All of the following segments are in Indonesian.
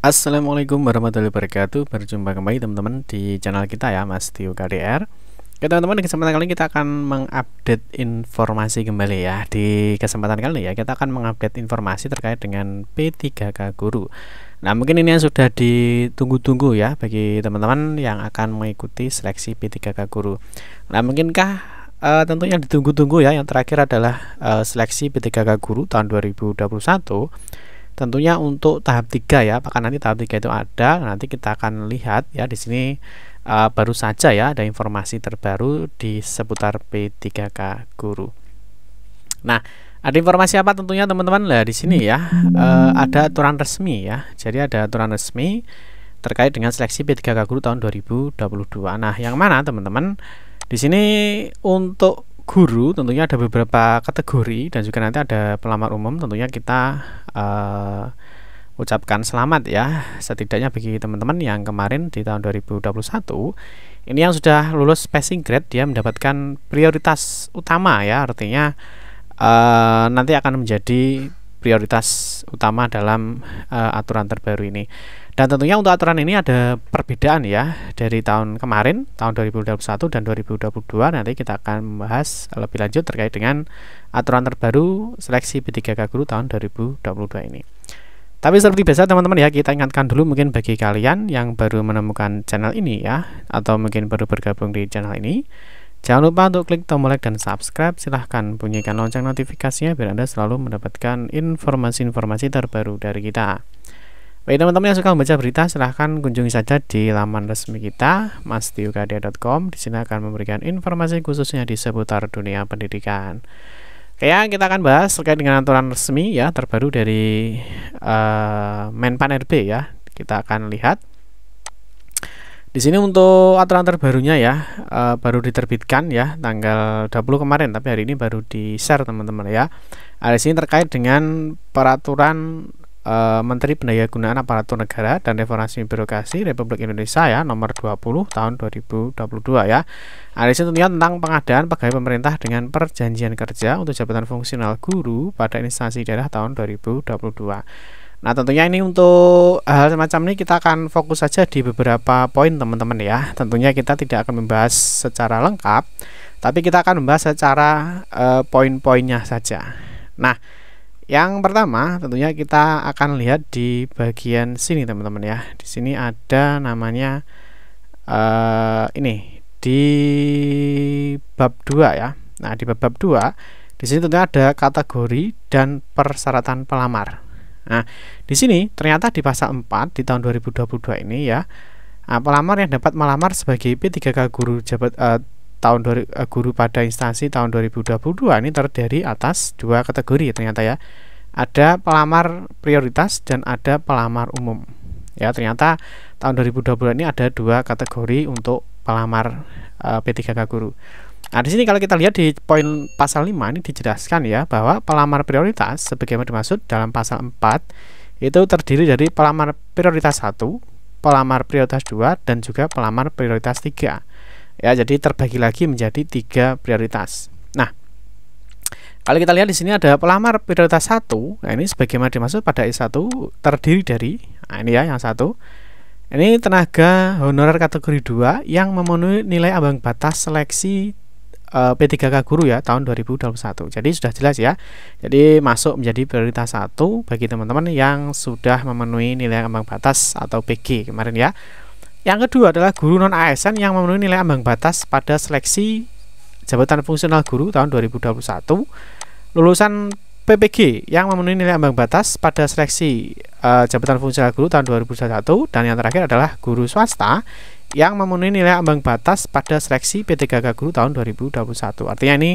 Assalamualaikum warahmatullahi wabarakatuh Berjumpa kembali teman-teman di channel kita ya Mas Tio KDR Oke teman-teman di kesempatan kali ini kita akan mengupdate informasi kembali ya Di kesempatan kali ini ya kita akan mengupdate informasi terkait dengan P3K Guru Nah mungkin ini yang sudah ditunggu-tunggu ya Bagi teman-teman yang akan mengikuti seleksi P3K Guru Nah mungkinkah uh, tentunya ditunggu-tunggu ya yang terakhir adalah uh, seleksi P3K Guru tahun 2021 tentunya untuk tahap 3 ya apakah nanti tahap 3 itu ada nanti kita akan lihat ya di sini uh, baru saja ya ada informasi terbaru di seputar P3K Guru nah ada informasi apa tentunya teman-teman lah di sini ya uh, ada aturan resmi ya. Jadi ada aturan resmi terkait dengan seleksi P3K Guru tahun 2022. Nah, yang mana teman-teman di sini untuk guru tentunya ada beberapa kategori dan juga nanti ada pelamar umum tentunya kita uh, ucapkan selamat ya setidaknya bagi teman-teman yang kemarin di tahun 2021 ini yang sudah lulus passing grade dia mendapatkan prioritas utama ya artinya uh, nanti akan menjadi prioritas utama dalam uh, aturan terbaru ini. Dan tentunya untuk aturan ini ada perbedaan ya dari tahun kemarin, tahun 2021 dan 2022. Nanti kita akan membahas lebih lanjut terkait dengan aturan terbaru seleksi P3K Guru tahun 2022 ini. Tapi seperti biasa teman-teman ya kita ingatkan dulu mungkin bagi kalian yang baru menemukan channel ini ya atau mungkin baru bergabung di channel ini Jangan lupa untuk klik tombol like dan subscribe silahkan bunyikan lonceng notifikasinya biar Anda selalu mendapatkan informasi-informasi terbaru dari kita baik teman-teman yang suka membaca berita, silahkan kunjungi saja di laman resmi kita, mastiukadia.com. Di sini akan memberikan informasi khususnya di seputar dunia pendidikan. Oke Ya, kita akan bahas terkait dengan aturan resmi ya terbaru dari uh, Menpan RB ya. Kita akan lihat. Di sini untuk aturan terbarunya ya, uh, baru diterbitkan ya tanggal 20 kemarin, tapi hari ini baru di-share teman-teman ya. Ada nah, sini terkait dengan peraturan Eh, Menteri Pendayagunaan Aparatur Negara dan Reformasi Birokrasi Republik Indonesia ya nomor 20 tahun 2022 ya. Analisis tentunya tentang pengadaan pegawai pemerintah dengan perjanjian kerja untuk jabatan fungsional guru pada instansi daerah tahun 2022. Nah tentunya ini untuk hal semacam ini kita akan fokus saja di beberapa poin teman-teman ya Tentunya kita tidak akan membahas secara lengkap Tapi kita akan membahas secara uh, poin-poinnya saja Nah yang pertama, tentunya kita akan lihat di bagian sini, teman-teman ya. Di sini ada namanya uh, ini di bab 2 ya. Nah, di bab bab 2 di sini tentunya ada kategori dan persyaratan pelamar. Nah, di sini ternyata di pasal 4 di tahun 2022 ini ya, eh, pelamar yang dapat melamar sebagai P3K guru jabat uh, tahun uh, guru pada instansi tahun 2022 ini terdiri atas dua kategori ternyata ya. Ada pelamar prioritas dan ada pelamar umum. Ya, ternyata tahun 2022 ini ada dua kategori untuk pelamar uh, eh, P3K guru. Nah, di sini kalau kita lihat di poin pasal 5 ini dijelaskan ya bahwa pelamar prioritas sebagaimana dimaksud dalam pasal 4 itu terdiri dari pelamar prioritas 1, pelamar prioritas 2 dan juga pelamar prioritas 3 ya jadi terbagi lagi menjadi tiga prioritas nah kalau kita lihat di sini ada pelamar prioritas satu. nah ini sebagaimana dimaksud pada S1 terdiri dari nah ini ya yang satu ini tenaga honorer kategori 2 yang memenuhi nilai ambang batas seleksi eh, P3K guru ya tahun 2021. Jadi sudah jelas ya. Jadi masuk menjadi prioritas satu bagi teman-teman yang sudah memenuhi nilai ambang batas atau PG kemarin ya. Yang kedua adalah guru non ASN yang memenuhi nilai ambang batas pada seleksi jabatan fungsional guru tahun 2021, lulusan PPG yang memenuhi nilai ambang batas pada seleksi uh, jabatan fungsional guru tahun 2021 dan yang terakhir adalah guru swasta yang memenuhi nilai ambang batas pada seleksi P3K guru tahun 2021. Artinya ini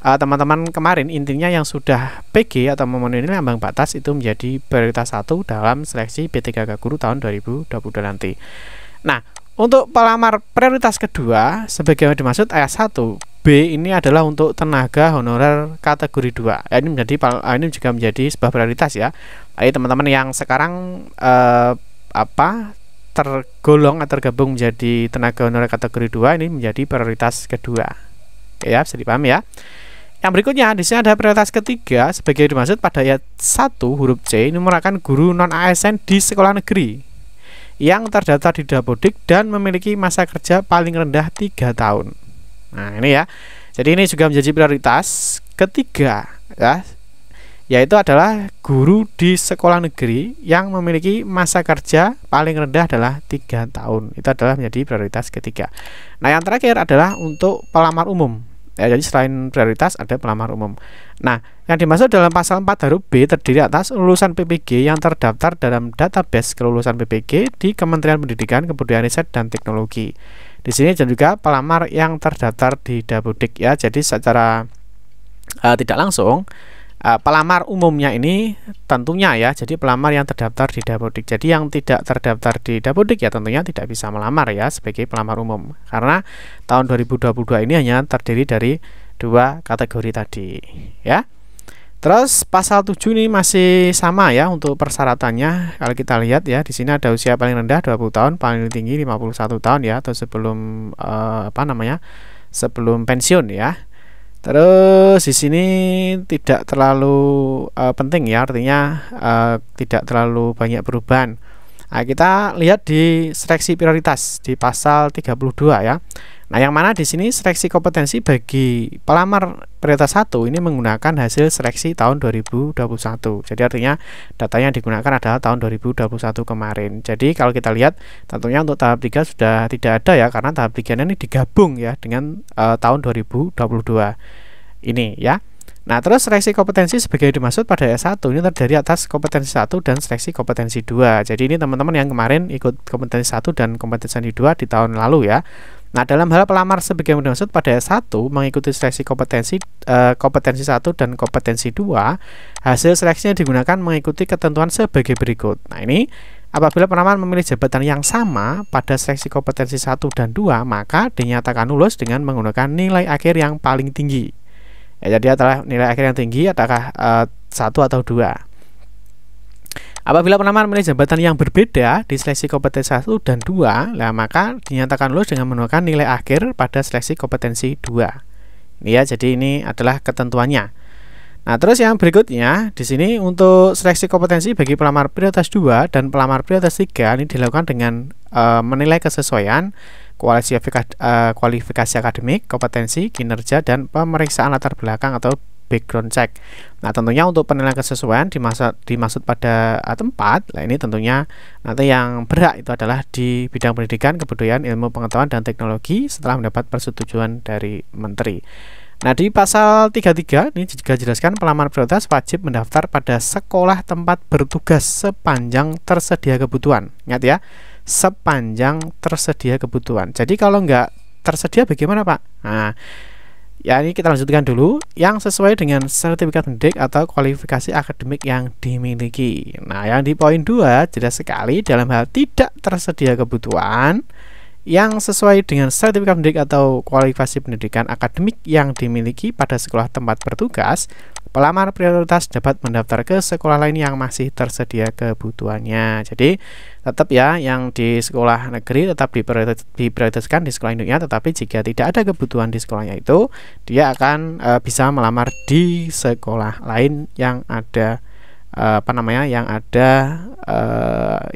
eh, teman-teman kemarin intinya yang sudah PG atau memenuhi nilai ambang batas itu menjadi prioritas satu dalam seleksi P3K guru tahun 2022 nanti. Nah, untuk pelamar prioritas kedua, sebagaimana dimaksud ayat 1, B ini adalah untuk tenaga honorer kategori 2. Ya, ini menjadi ah, ini juga menjadi sebuah prioritas ya. Ayo nah, teman-teman yang sekarang eh, apa tergolong atau tergabung menjadi tenaga honorer kategori 2 ini menjadi prioritas kedua. Ya, bisa dipahami ya. Yang berikutnya di sini ada prioritas ketiga sebagai dimaksud pada ayat 1 huruf C ini merupakan guru non ASN di sekolah negeri yang terdata di Dapodik dan memiliki masa kerja paling rendah tiga tahun. Nah, ini ya. Jadi ini juga menjadi prioritas ketiga ya. Yaitu adalah guru di sekolah negeri yang memiliki masa kerja paling rendah adalah tiga tahun. Itu adalah menjadi prioritas ketiga. Nah, yang terakhir adalah untuk pelamar umum ya, jadi selain prioritas ada pelamar umum nah yang dimaksud dalam pasal 4 huruf B terdiri atas lulusan PPG yang terdaftar dalam database kelulusan PPG di Kementerian Pendidikan Kebudayaan Riset dan Teknologi di sini juga pelamar yang terdaftar di Dapodik ya jadi secara uh, tidak langsung Eh, pelamar umumnya ini tentunya ya jadi pelamar yang terdaftar di Dapodik jadi yang tidak terdaftar di Dapodik ya tentunya tidak bisa melamar ya sebagai pelamar umum karena tahun 2022 ini hanya terdiri dari dua kategori tadi ya Terus pasal 7 ini masih sama ya untuk persyaratannya. Kalau kita lihat ya di sini ada usia paling rendah 20 tahun, paling tinggi 51 tahun ya atau sebelum eh, apa namanya? sebelum pensiun ya. Terus di sini tidak terlalu uh, penting ya, artinya uh, tidak terlalu banyak perubahan. Nah, kita lihat di seleksi prioritas di pasal 32 ya. Nah, yang mana di sini seleksi kompetensi bagi pelamar prioritas 1 ini menggunakan hasil seleksi tahun 2021. Jadi artinya datanya yang digunakan adalah tahun 2021 kemarin. Jadi kalau kita lihat tentunya untuk tahap 3 sudah tidak ada ya karena tahap 3 ini digabung ya dengan uh, tahun 2022. Ini ya. Nah, terus seleksi kompetensi sebagai dimaksud pada S1 ini terdiri atas kompetensi 1 dan seleksi kompetensi 2. Jadi ini teman-teman yang kemarin ikut kompetensi 1 dan kompetensi 2 di tahun lalu ya. Nah, dalam hal pelamar sebagai maksud pada S1 mengikuti seleksi kompetensi e, kompetensi 1 dan kompetensi 2, hasil seleksinya digunakan mengikuti ketentuan sebagai berikut. Nah, ini apabila pelamar memilih jabatan yang sama pada seleksi kompetensi 1 dan 2, maka dinyatakan lulus dengan menggunakan nilai akhir yang paling tinggi. Ya, jadi adalah nilai akhir yang tinggi adalah e, eh, 1 atau 2. Apabila penamaan memilih jabatan yang berbeda di seleksi kompetensi 1 dan 2, lah maka dinyatakan lulus dengan menggunakan nilai akhir pada seleksi kompetensi 2. Ya, jadi ini adalah ketentuannya. Nah, terus yang berikutnya di sini untuk seleksi kompetensi bagi pelamar prioritas 2 dan pelamar prioritas 3 ini dilakukan dengan e, menilai kesesuaian kualifikasi, e, eh, kualifikasi akademik, kompetensi, kinerja dan pemeriksaan latar belakang atau background check. Nah, tentunya untuk penilaian kesesuaian dimaksud dimaksud pada eh, tempat. Nah, ini tentunya nanti yang berat itu adalah di bidang pendidikan, kebudayaan, ilmu pengetahuan dan teknologi setelah mendapat persetujuan dari menteri. Nah, di pasal 33 ini juga jelaskan pelamar prioritas wajib mendaftar pada sekolah tempat bertugas sepanjang tersedia kebutuhan. Ingat ya, sepanjang tersedia kebutuhan. Jadi kalau nggak tersedia bagaimana, Pak? Nah, ya ini kita lanjutkan dulu yang sesuai dengan sertifikat pendidik atau kualifikasi akademik yang dimiliki nah yang di poin 2 jelas sekali dalam hal tidak tersedia kebutuhan yang sesuai dengan sertifikat pendidik atau kualifikasi pendidikan akademik yang dimiliki pada sekolah tempat bertugas, pelamar prioritas dapat mendaftar ke sekolah lain yang masih tersedia kebutuhannya. Jadi, tetap ya yang di sekolah negeri tetap diprioritaskan di sekolah induknya, tetapi jika tidak ada kebutuhan di sekolahnya itu, dia akan e, bisa melamar di sekolah lain yang ada e, apa namanya? yang ada e,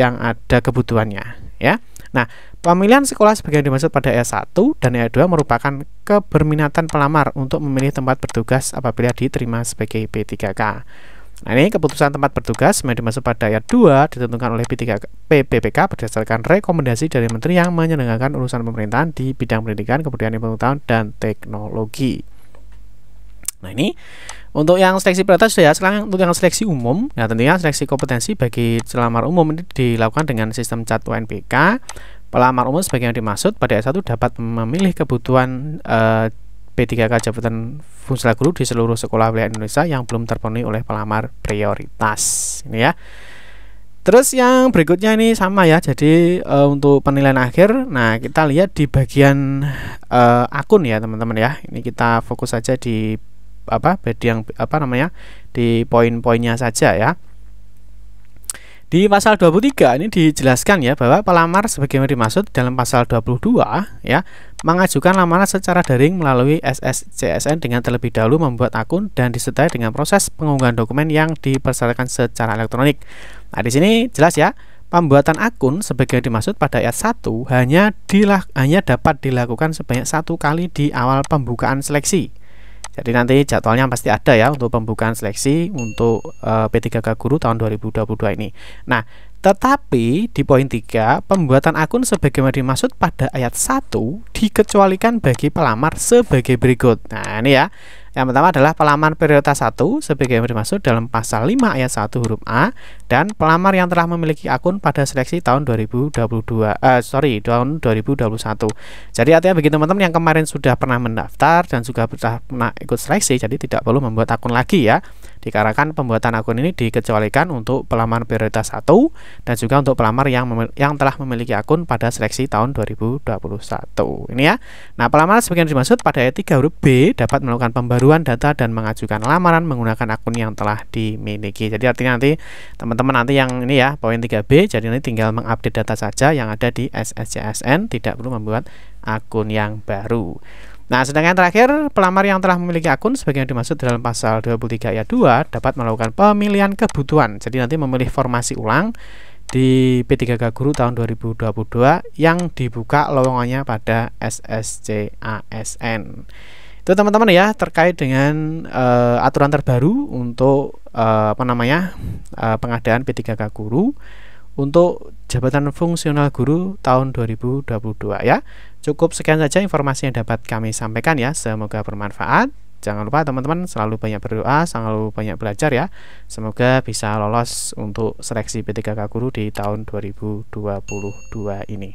yang ada kebutuhannya, ya. Nah, pemilihan sekolah sebagai dimaksud pada ayat 1 dan ayat 2 merupakan keberminatan pelamar untuk memilih tempat bertugas apabila diterima sebagai P3K. Nah, ini keputusan tempat bertugas yang dimaksud pada ayat 2 ditentukan oleh P3, PPPK berdasarkan rekomendasi dari menteri yang menyelenggarakan urusan pemerintahan di bidang pendidikan, kebudayaan, pengetahuan, dan teknologi. Nah ini untuk yang seleksi prioritas ya, sekarang untuk yang seleksi umum, ya tentunya seleksi kompetensi bagi pelamar umum ini dilakukan dengan sistem cat UNPK. Pelamar umum sebagai yang dimaksud pada S1 dapat memilih kebutuhan eh, P3K jabatan fungsional guru di seluruh sekolah wilayah Indonesia yang belum terpenuhi oleh pelamar prioritas. Ini ya. Terus yang berikutnya ini sama ya. Jadi e, untuk penilaian akhir, nah kita lihat di bagian e, akun ya teman-teman ya. Ini kita fokus saja di apa yang apa namanya di poin-poinnya saja ya. Di pasal 23 ini dijelaskan ya bahwa pelamar sebagaimana dimaksud dalam pasal 22 ya mengajukan lamaran secara daring melalui SSCSN dengan terlebih dahulu membuat akun dan disertai dengan proses pengunggahan dokumen yang dipersyaratkan secara elektronik. Nah, di sini jelas ya Pembuatan akun sebagai dimaksud pada ayat 1 hanya dilah hanya dapat dilakukan sebanyak satu kali di awal pembukaan seleksi. Jadi nanti jadwalnya pasti ada ya untuk pembukaan seleksi untuk uh, eh, P3K Guru tahun 2022 ini. Nah, tetapi di poin 3, pembuatan akun sebagaimana dimaksud pada ayat 1 dikecualikan bagi pelamar sebagai berikut. Nah, ini ya. Yang pertama adalah pelamar prioritas 1 yang dimaksud dalam pasal 5 ayat 1 huruf A dan pelamar yang telah memiliki akun pada seleksi tahun 2022 eh, sorry tahun 2021. Jadi artinya bagi teman-teman yang kemarin sudah pernah mendaftar dan juga sudah pernah ikut seleksi jadi tidak perlu membuat akun lagi ya. Dikarenakan pembuatan akun ini dikecualikan untuk pelamar prioritas 1 dan juga untuk pelamar yang yang telah memiliki akun pada seleksi tahun 2021. Ini ya. Nah, pelamar sebagian dimaksud pada ayat 3 huruf B dapat melakukan pembaruan data dan mengajukan lamaran menggunakan akun yang telah dimiliki. Jadi artinya nanti teman-teman nanti yang ini ya, poin 3B jadi nanti tinggal mengupdate data saja yang ada di SSCSN tidak perlu membuat akun yang baru. Nah, sedangkan terakhir, pelamar yang telah memiliki akun sebagaimana dimaksud dalam pasal 23 ayat 2 dapat melakukan pemilihan kebutuhan. Jadi nanti memilih formasi ulang di P3K Guru tahun 2022 yang dibuka lowongannya pada SSCASN. Itu teman-teman ya terkait dengan uh, aturan terbaru untuk uh, apa namanya? Uh, pengadaan P3K Guru untuk jabatan fungsional guru tahun 2022 ya. Cukup sekian saja informasi yang dapat kami sampaikan ya. Semoga bermanfaat. Jangan lupa teman-teman selalu banyak berdoa, selalu banyak belajar ya. Semoga bisa lolos untuk seleksi P3K guru di tahun 2022 ini.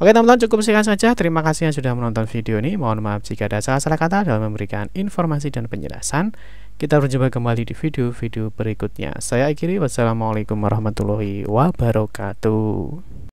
Oke teman-teman cukup sekian saja. Terima kasih yang sudah menonton video ini. Mohon maaf jika ada salah-salah kata dalam memberikan informasi dan penjelasan. Kita berjumpa kembali di video-video berikutnya. Saya akhiri, wassalamualaikum warahmatullahi wabarakatuh.